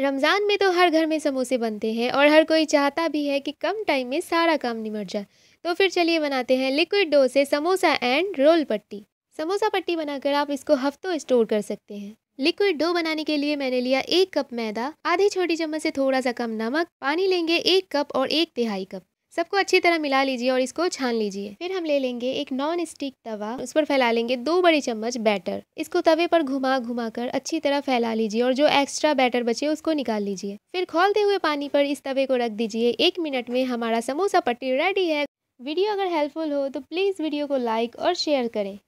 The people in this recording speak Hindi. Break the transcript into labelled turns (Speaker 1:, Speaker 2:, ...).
Speaker 1: रमज़ान में तो हर घर में समोसे बनते हैं और हर कोई चाहता भी है कि कम टाइम में सारा काम निमट जाए तो फिर चलिए बनाते हैं लिक्विड डो से समोसा एंड रोल पट्टी समोसा पट्टी बनाकर आप इसको हफ्तों स्टोर कर सकते हैं लिक्विड डो बनाने के लिए मैंने लिया एक कप मैदा आधी छोटी चम्मच से थोड़ा सा कम नमक पानी लेंगे एक कप और एक तिहाई कप सबको अच्छी तरह मिला लीजिए और इसको छान लीजिए फिर हम ले लेंगे एक नॉन स्टिक तवा उस पर फैला लेंगे दो बड़ी चम्मच बैटर इसको तवे पर घुमा घुमा कर अच्छी तरह फैला लीजिए और जो एक्स्ट्रा बैटर बचे उसको निकाल लीजिए फिर खोलते हुए पानी पर इस तवे को रख दीजिए एक मिनट में हमारा समोसा पट्टी रेडी है वीडियो अगर हेल्पफुल हो तो प्लीज़ वीडियो को लाइक और शेयर करें